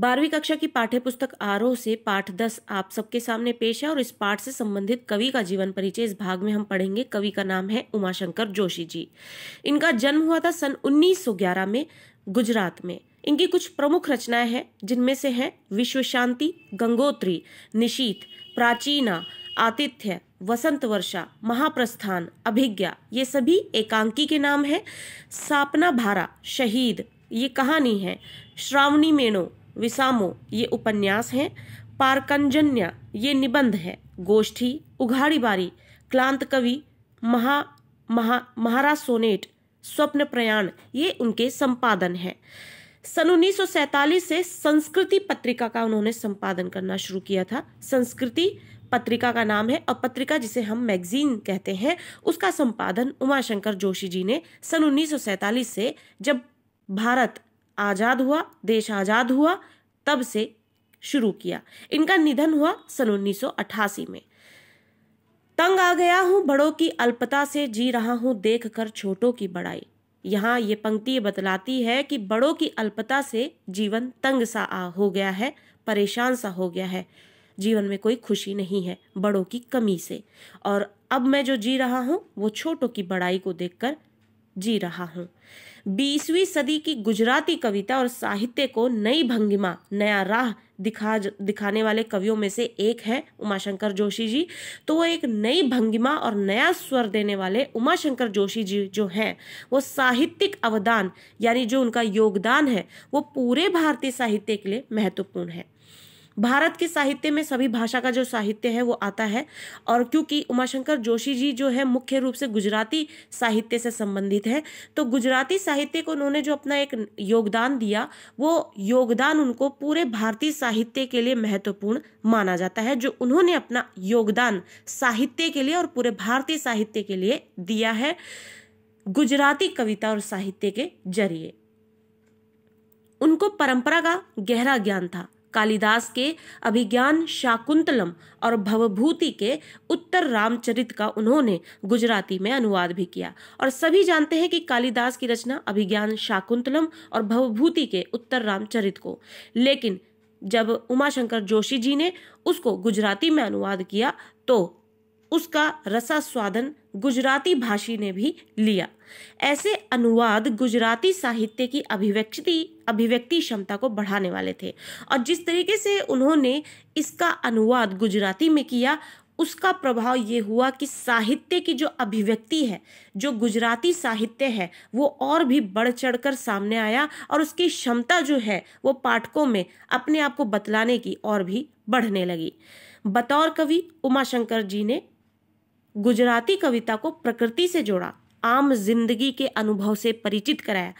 बारहवीं कक्षा की पाठ्य पुस्तक आरोह से पाठ दस आप सबके सामने पेश है और इस पाठ से संबंधित कवि का जीवन परिचय इस भाग में हम पढ़ेंगे कवि का नाम है उमाशंकर जोशी जी इनका जन्म हुआ था सन 1911 में गुजरात में इनकी कुछ प्रमुख रचनाएं हैं जिनमें से हैं विश्व शांति गंगोत्री निशीत प्राचीना आतिथ्य वसंत वर्षा महाप्रस्थान अभिज्ञा ये सभी एकांकी के नाम हैं सापना भारा शहीद ये कहानी है श्रावणी मेणो विसामो ये उपन्यास हैं पारकंजन्या ये निबंध है गोष्ठी उघाड़ी बारी क्लांत कवि महा महा महारा सोनेट स्वप्न प्रयाण ये उनके संपादन हैं सन उन्नीस से संस्कृति पत्रिका का उन्होंने संपादन करना शुरू किया था संस्कृति पत्रिका का नाम है और पत्रिका जिसे हम मैगजीन कहते हैं उसका संपादन उमाशंकर जोशी जी ने सन उन्नीस से जब भारत आज़ाद हुआ देश आज़ाद हुआ तब से शुरू किया इनका निधन हुआ सन उन्नीस में तंग आ गया हूँ बड़ों की अल्पता से जी रहा हूँ देख कर छोटों की बड़ाई यहाँ ये पंक्ति बतलाती है कि बड़ों की अल्पता से जीवन तंग सा आ हो गया है परेशान सा हो गया है जीवन में कोई खुशी नहीं है बड़ों की कमी से और अब मैं जो जी रहा हूँ वो छोटों की बड़ाई को देखकर जी रहा हूँ बीसवीं सदी की गुजराती कविता और साहित्य को नई भंगिमा नया राह दिखा दिखाने वाले कवियों में से एक है उमाशंकर जोशी जी तो वो एक नई भंगिमा और नया स्वर देने वाले उमाशंकर जोशी जी जो हैं वो साहित्यिक अवदान यानी जो उनका योगदान है वो पूरे भारतीय साहित्य के लिए महत्वपूर्ण है भारत के साहित्य में सभी भाषा का जो साहित्य है वो आता है और क्योंकि उमाशंकर जोशी जी जो है मुख्य रूप से गुजराती साहित्य से संबंधित है तो गुजराती साहित्य को उन्होंने जो अपना एक योगदान दिया वो योगदान उनको पूरे भारतीय साहित्य के लिए महत्वपूर्ण माना जाता है जो उन्होंने अपना योगदान साहित्य के लिए और पूरे भारतीय साहित्य के लिए दिया है गुजराती कविता और साहित्य के जरिए उनको परंपरा का गहरा ज्ञान था कालिदास के अभिज्ञान शाकुंतलम और भवभूति के उत्तर रामचरित का उन्होंने गुजराती में अनुवाद भी किया और सभी जानते हैं कि कालिदास की रचना अभिज्ञान शाकुंतलम और भवभूति के उत्तर रामचरित को लेकिन जब उमाशंकर जोशी जी ने उसको गुजराती में अनुवाद किया तो उसका रसा स्वादन गुजराती भाषी ने भी लिया ऐसे अनुवाद गुजराती साहित्य की अभिव्यक्ति अभिव्यक्ति क्षमता को बढ़ाने वाले थे और जिस तरीके से उन्होंने इसका अनुवाद गुजराती में किया उसका प्रभाव ये हुआ कि साहित्य की जो अभिव्यक्ति है जो गुजराती साहित्य है वो और भी बढ़ चढ़कर सामने आया और उसकी क्षमता जो है वो पाठकों में अपने आप को बतलाने की और भी बढ़ने लगी बतौर कवि उमाशंकर जी ने गुजराती कविता को प्रकृति से जोड़ा आम जिंदगी के अनुभव से परिचित कराया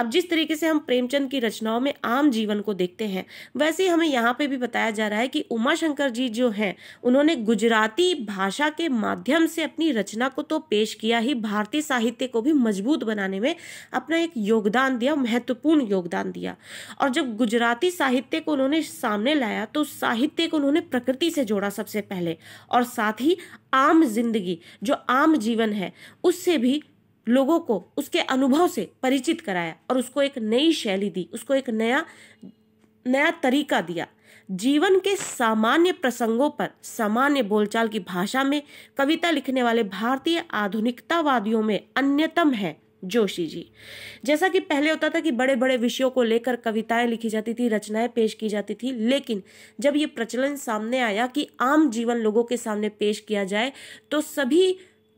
अब जिस तरीके से हम प्रेमचंद की रचनाओं में आम जीवन को देखते हैं वैसे हमें यहाँ पे भी बताया जा रहा है कि उमा शंकर जी जो हैं उन्होंने गुजराती भाषा के माध्यम से अपनी रचना को तो पेश किया ही भारतीय साहित्य को भी मजबूत बनाने में अपना एक योगदान दिया महत्वपूर्ण योगदान दिया और जब गुजराती साहित्य को उन्होंने सामने लाया तो साहित्य को उन्होंने प्रकृति से जोड़ा सबसे पहले और साथ ही आम जिंदगी जो आम जीवन है उससे भी लोगों को उसके अनुभव से परिचित कराया और उसको एक नई शैली दी उसको एक नया नया तरीका दिया जीवन के सामान्य प्रसंगों पर सामान्य बोलचाल की भाषा में कविता लिखने वाले भारतीय आधुनिकतावादियों में अन्यतम है जोशी जी जैसा कि पहले होता था कि बड़े बड़े विषयों को लेकर कविताएं लिखी जाती थी रचनाएं पेश की जाती थी लेकिन जब ये प्रचलन सामने आया कि आम जीवन लोगों के सामने पेश किया जाए तो सभी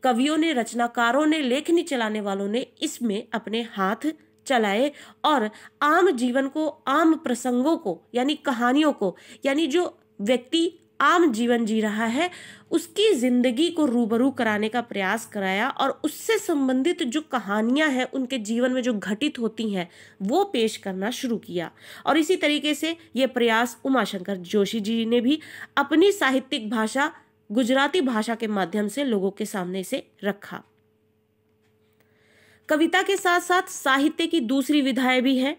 कवियों ने रचनाकारों ने लेखनी चलाने वालों ने इसमें अपने हाथ चलाए और आम जीवन को आम प्रसंगों को यानी कहानियों को यानी जो व्यक्ति आम जीवन जी रहा है उसकी ज़िंदगी को रूबरू कराने का प्रयास कराया और उससे संबंधित जो कहानियां हैं उनके जीवन में जो घटित होती हैं वो पेश करना शुरू किया और इसी तरीके से ये प्रयास उमाशंकर जोशी जी ने भी अपनी साहित्यिक भाषा गुजराती भाषा के माध्यम से लोगों के सामने से रखा कविता के साथ साथ साहित्य की दूसरी विधाएं भी हैं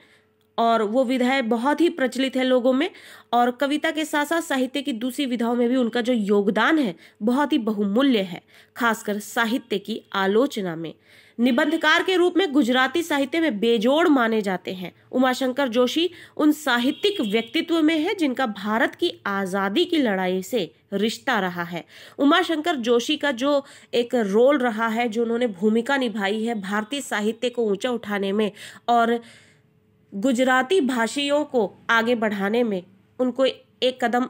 और वो विधाएं बहुत ही प्रचलित है लोगों में और कविता के साथ साथ साहित्य की दूसरी विधाओं में भी उनका जो योगदान है बहुत ही बहुमूल्य है खासकर साहित्य की आलोचना में निबंधकार के रूप में गुजराती साहित्य में बेजोड़ माने जाते हैं उमाशंकर जोशी उन साहित्यिक व्यक्तित्व में है जिनका भारत की आज़ादी की लड़ाई से रिश्ता रहा है उमाशंकर जोशी का जो एक रोल रहा है जो उन्होंने भूमिका निभाई है भारतीय साहित्य को ऊंचा उठाने में और गुजराती भाषियों को आगे बढ़ाने में उनको एक कदम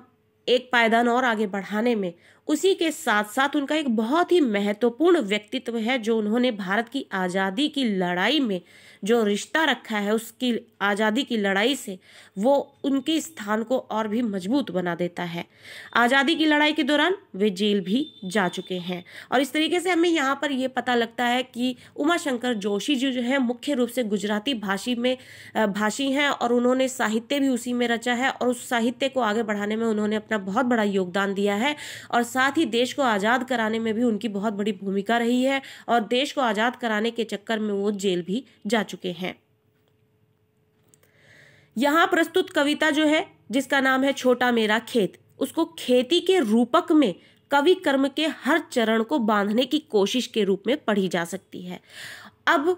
एक पायदान और आगे बढ़ाने में उसी के साथ साथ उनका एक बहुत ही महत्वपूर्ण व्यक्तित्व है जो उन्होंने भारत की आज़ादी की लड़ाई में जो रिश्ता रखा है उसकी आज़ादी की लड़ाई से वो उनके स्थान को और भी मजबूत बना देता है आज़ादी की लड़ाई के दौरान वे जेल भी जा चुके हैं और इस तरीके से हमें यहाँ पर ये पता लगता है कि उमाशंकर जोशी जी जो है मुख्य रूप से गुजराती भाषी में भाषी हैं और उन्होंने साहित्य भी उसी में रचा है और उस साहित्य को आगे बढ़ाने में उन्होंने अपना बहुत बड़ा योगदान दिया है और साथ ही देश को आज़ाद कराने में भी उनकी बहुत बड़ी भूमिका रही है और देश को आज़ाद कराने के चक्कर में वो जेल भी जा चुके हैं यहाँ प्रस्तुत कविता जो है जिसका नाम है छोटा मेरा खेत उसको खेती के रूपक में कवि कर्म के हर चरण को बांधने की कोशिश के रूप में पढ़ी जा सकती है अब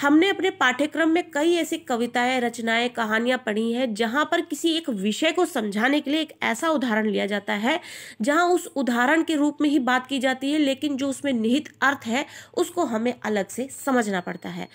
हमने अपने पाठ्यक्रम में कई ऐसी कविताएं रचनाएं कहानियां पढ़ी हैं जहां पर किसी एक विषय को समझाने के लिए एक ऐसा उदाहरण लिया जाता है जहां उस उदाहरण के रूप में ही बात की जाती है लेकिन जो उसमें निहित अर्थ है उसको हमें अलग से समझना पड़ता है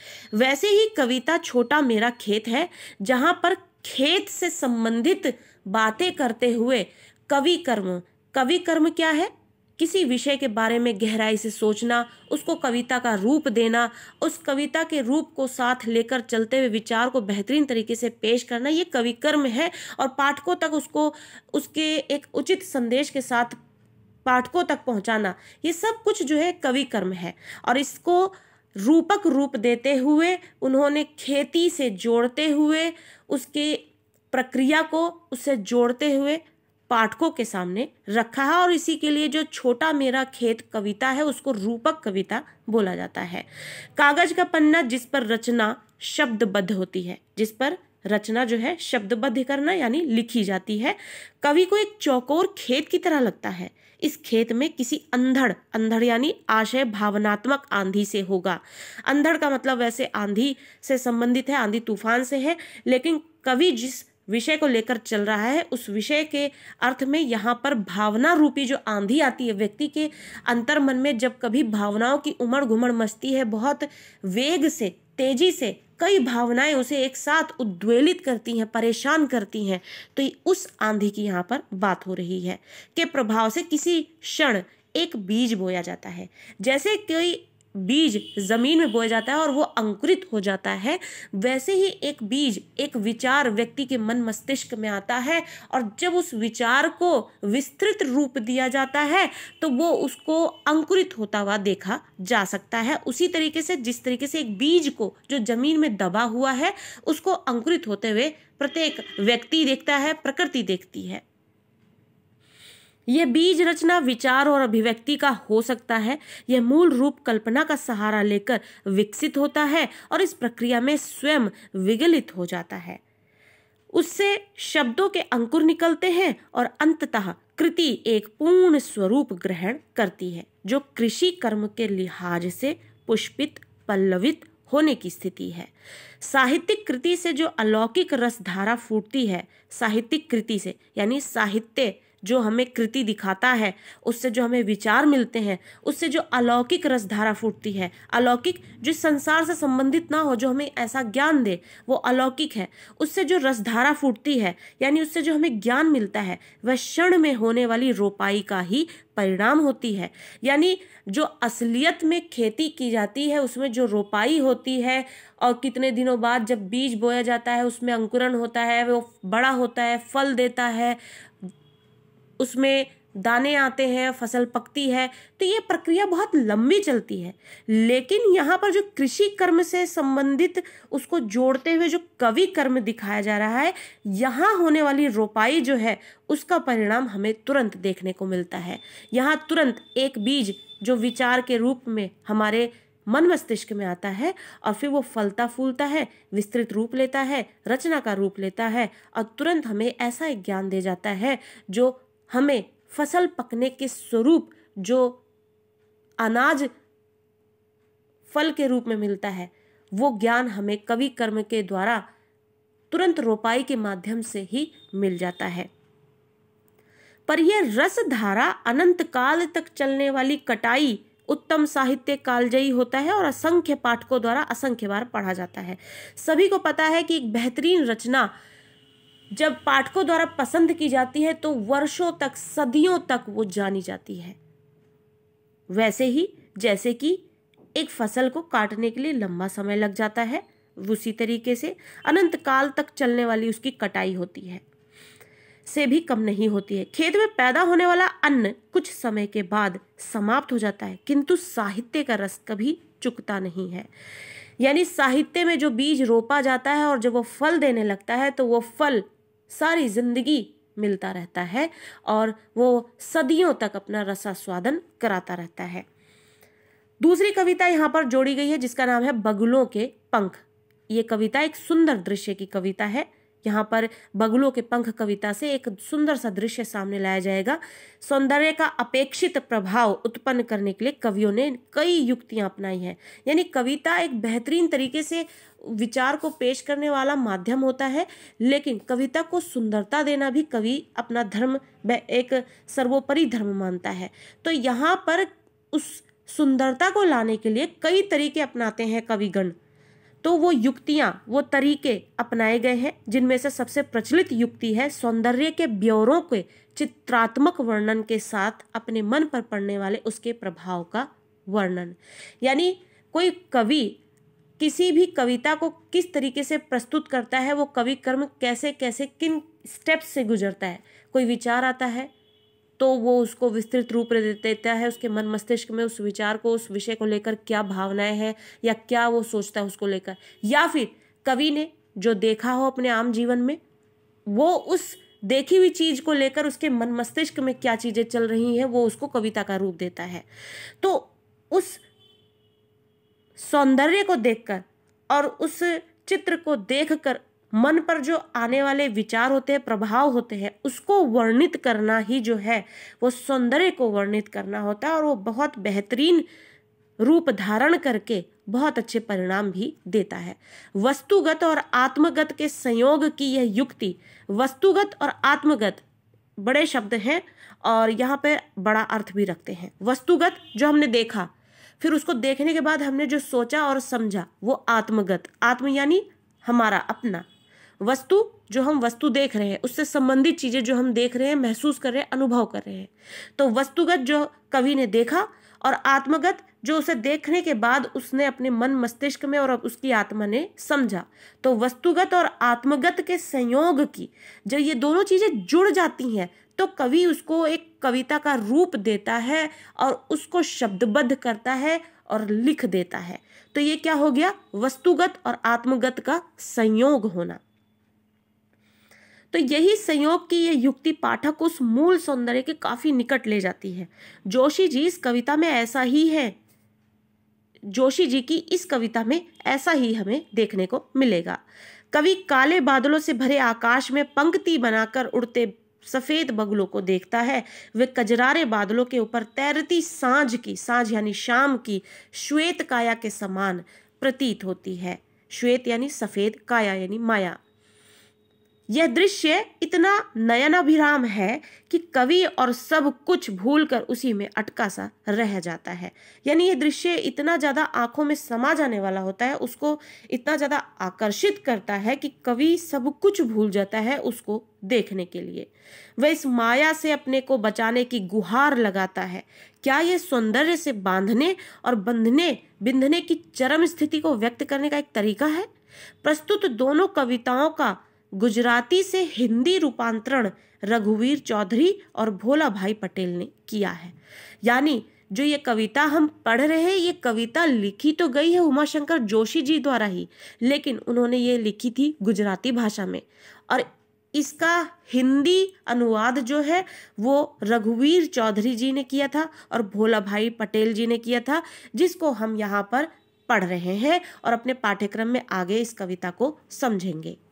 वैसे ही कविता छोटा मेरा खेत है जहाँ पर खेत से संबंधित बातें करते हुए कवि कर्म कवि कर्म क्या है किसी विषय के बारे में गहराई से सोचना उसको कविता का रूप देना उस कविता के रूप को साथ लेकर चलते हुए विचार को बेहतरीन तरीके से पेश करना ये कवि कर्म है और पाठकों तक उसको उसके एक उचित संदेश के साथ पाठकों तक पहुंचाना ये सब कुछ जो है कवि कर्म है और इसको रूपक रूप देते हुए उन्होंने खेती से जोड़ते हुए उसके प्रक्रिया को उससे जोड़ते हुए पाठकों के सामने रखा है और इसी के लिए जो छोटा मेरा खेत कविता है उसको रूपक कविता बोला जाता है कागज का पन्ना जिस पर रचना शब्दबद्ध होती है जिस पर रचना जो है शब्दबद्ध करना यानी लिखी जाती है कवि को एक चौकोर खेत की तरह लगता है इस खेत में किसी अंधड़ अंधड़ यानी आशय भावनात्मक आंधी से होगा अंधड़ का मतलब वैसे आंधी से संबंधित है आंधी तूफान से है लेकिन कवि जिस विषय को लेकर चल रहा है उस विषय के अर्थ में यहाँ पर भावना रूपी जो आंधी आती है व्यक्ति के अंतर मन में जब कभी भावनाओं की उमड़ घुमड़ मस्ती है बहुत वेग से तेजी से कई भावनाएं उसे एक साथ उद्वेलित करती हैं परेशान करती हैं तो उस आंधी की यहाँ पर बात हो रही है के प्रभाव से किसी क्षण एक बीज बोया जाता है जैसे कोई बीज जमीन में बोया जाता है और वो अंकुरित हो जाता है वैसे ही एक बीज एक विचार व्यक्ति के मन मस्तिष्क में आता है और जब उस विचार को विस्तृत रूप दिया जाता है तो वो उसको अंकुरित होता हुआ देखा जा सकता है उसी तरीके से जिस तरीके से एक बीज को जो जमीन में दबा हुआ है उसको अंकुरित होते हुए प्रत्येक व्यक्ति देखता है प्रकृति देखती है यह बीज रचना विचार और अभिव्यक्ति का हो सकता है यह मूल रूप कल्पना का सहारा लेकर विकसित होता है और इस प्रक्रिया में स्वयं विगलित हो जाता है उससे शब्दों के अंकुर निकलते हैं और अंततः कृति एक पूर्ण स्वरूप ग्रहण करती है जो कृषि कर्म के लिहाज से पुष्पित पल्लवित होने की स्थिति है साहित्यिक कृति से जो अलौकिक रसधारा फूटती है साहित्यिक कृति से यानी साहित्य जो हमें कृति दिखाता है उससे जो हमें विचार मिलते हैं उससे जो अलौकिक रसधारा फूटती है अलौकिक जो संसार से संबंधित ना हो जो हमें ऐसा ज्ञान दे वो अलौकिक है उससे जो रसधारा फूटती है यानी उससे जो हमें ज्ञान मिलता है वह क्षण में होने वाली रोपाई का ही परिणाम होती है यानी जो असलियत में खेती की जाती है उसमें जो रोपाई होती है और कितने दिनों बाद जब बीज बोया जाता है उसमें अंकुरण होता है वो बड़ा होता है फल देता है उसमें दाने आते हैं फसल पकती है तो ये प्रक्रिया बहुत लंबी चलती है लेकिन यहाँ पर जो कृषि कर्म से संबंधित उसको जोड़ते हुए जो कवि कर्म दिखाया जा रहा है यहाँ होने वाली रोपाई जो है उसका परिणाम हमें तुरंत देखने को मिलता है यहाँ तुरंत एक बीज जो विचार के रूप में हमारे मन मस्तिष्क में आता है और फिर वो फलता फूलता है विस्तृत रूप लेता है रचना का रूप लेता है और तुरंत हमें ऐसा एक ज्ञान दे जाता है जो हमें फसल पकने के स्वरूप जो अनाज फल के रूप में मिलता है वो ज्ञान हमें कवि कर्म के द्वारा तुरंत रोपाई के माध्यम से ही मिल जाता है पर यह रस धारा अनंत काल तक चलने वाली कटाई उत्तम साहित्य कालजयी होता है और असंख्य पाठकों द्वारा असंख्य बार पढ़ा जाता है सभी को पता है कि एक बेहतरीन रचना जब पाठकों द्वारा पसंद की जाती है तो वर्षों तक सदियों तक वो जानी जाती है वैसे ही जैसे कि एक फसल को काटने के लिए लंबा समय लग जाता है उसी तरीके से अनंत काल तक चलने वाली उसकी कटाई होती है से भी कम नहीं होती है खेत में पैदा होने वाला अन्न कुछ समय के बाद समाप्त हो जाता है किंतु साहित्य का रस कभी चुकता नहीं है यानी साहित्य में जो बीज रोपा जाता है और जब वो फल देने लगता है तो वो फल सारी जिंदगी मिलता रहता है और वो सदियों तक अपना रसा स्वादन कराता रहता है दूसरी कविता यहाँ पर जोड़ी गई है जिसका नाम है बगुलों के पंख ये कविता एक सुंदर दृश्य की कविता है यहाँ पर बगुलों के पंख कविता से एक सुंदर सा दृश्य सामने लाया जाएगा सौंदर्य का अपेक्षित प्रभाव उत्पन्न करने के लिए कवियों ने कई युक्तियाँ अपनाई हैं यानी कविता एक बेहतरीन तरीके से विचार को पेश करने वाला माध्यम होता है लेकिन कविता को सुंदरता देना भी कवि अपना धर्म एक सर्वोपरि धर्म मानता है तो यहाँ पर उस सुंदरता को लाने के लिए कई तरीके अपनाते हैं कविगण तो वो युक्तियाँ वो तरीके अपनाए गए हैं जिनमें से सबसे प्रचलित युक्ति है सौंदर्य के ब्यौरों के चित्रात्मक वर्णन के साथ अपने मन पर पड़ने वाले उसके प्रभाव का वर्णन यानी कोई कवि किसी भी कविता को किस तरीके से प्रस्तुत करता है वो कवि कर्म कैसे कैसे किन स्टेप्स से गुजरता है कोई विचार आता है तो वो उसको विस्तृत रूप देता है उसके मन मस्तिष्क में उस विचार को उस विषय को लेकर क्या भावनाएं हैं या क्या वो सोचता है उसको लेकर या फिर कवि ने जो देखा हो अपने आम जीवन में वो उस देखी हुई चीज को लेकर उसके मन मस्तिष्क में क्या चीजें चल रही हैं वो उसको कविता का रूप देता है तो उस सौंदर्य को देखकर और उस चित्र को देखकर मन पर जो आने वाले विचार होते हैं प्रभाव होते हैं उसको वर्णित करना ही जो है वो सौंदर्य को वर्णित करना होता है और वो बहुत बेहतरीन रूप धारण करके बहुत अच्छे परिणाम भी देता है वस्तुगत और आत्मगत के संयोग की यह युक्ति वस्तुगत और आत्मगत बड़े शब्द हैं और यहाँ पे बड़ा अर्थ भी रखते हैं वस्तुगत जो हमने देखा फिर उसको देखने के बाद हमने जो सोचा और समझा वो आत्मगत आत्म यानी हमारा अपना वस्तु जो हम वस्तु देख रहे हैं उससे संबंधित चीज़ें जो हम देख रहे हैं महसूस कर रहे हैं अनुभव कर रहे हैं तो वस्तुगत जो कवि ने देखा और आत्मगत जो उसे देखने के बाद उसने अपने मन मस्तिष्क में और उसकी आत्मा ने समझा तो वस्तुगत और आत्मगत के संयोग की जब ये दोनों चीज़ें जुड़ जाती हैं तो कवि उसको एक कविता का रूप देता है और उसको शब्दबद्ध करता है और लिख देता है तो ये क्या हो गया वस्तुगत और आत्मगत का संयोग होना तो यही संयोग की ये युक्ति पाठक को उस मूल सौंदर्य के काफ़ी निकट ले जाती है जोशी जी इस कविता में ऐसा ही है जोशी जी की इस कविता में ऐसा ही हमें देखने को मिलेगा कवि काले बादलों से भरे आकाश में पंक्ति बनाकर उड़ते सफ़ेद बगलों को देखता है वे कजरारे बादलों के ऊपर तैरती सांझ की सांझ यानी शाम की श्वेत काया के समान प्रतीत होती है श्वेत यानी सफ़ेद काया यानी माया यह दृश्य इतना नयनाभिराम है कि कवि और सब कुछ भूलकर उसी में अटका सा रह जाता है यानी यह दृश्य इतना ज़्यादा आंखों में समा जाने वाला होता है उसको इतना ज़्यादा आकर्षित करता है कि कवि सब कुछ भूल जाता है उसको देखने के लिए वह इस माया से अपने को बचाने की गुहार लगाता है क्या यह सौंदर्य से बांधने और बंधने बिंधने की चरम स्थिति को व्यक्त करने का एक तरीका है प्रस्तुत दोनों कविताओं का गुजराती से हिंदी रूपांतरण रघुवीर चौधरी और भोला भाई पटेल ने किया है यानी जो ये कविता हम पढ़ रहे हैं ये कविता लिखी तो गई है उमाशंकर जोशी जी द्वारा ही लेकिन उन्होंने ये लिखी थी गुजराती भाषा में और इसका हिंदी अनुवाद जो है वो रघुवीर चौधरी जी ने किया था और भोला भाई पटेल जी ने किया था जिसको हम यहाँ पर पढ़ रहे हैं और अपने पाठ्यक्रम में आगे इस कविता को समझेंगे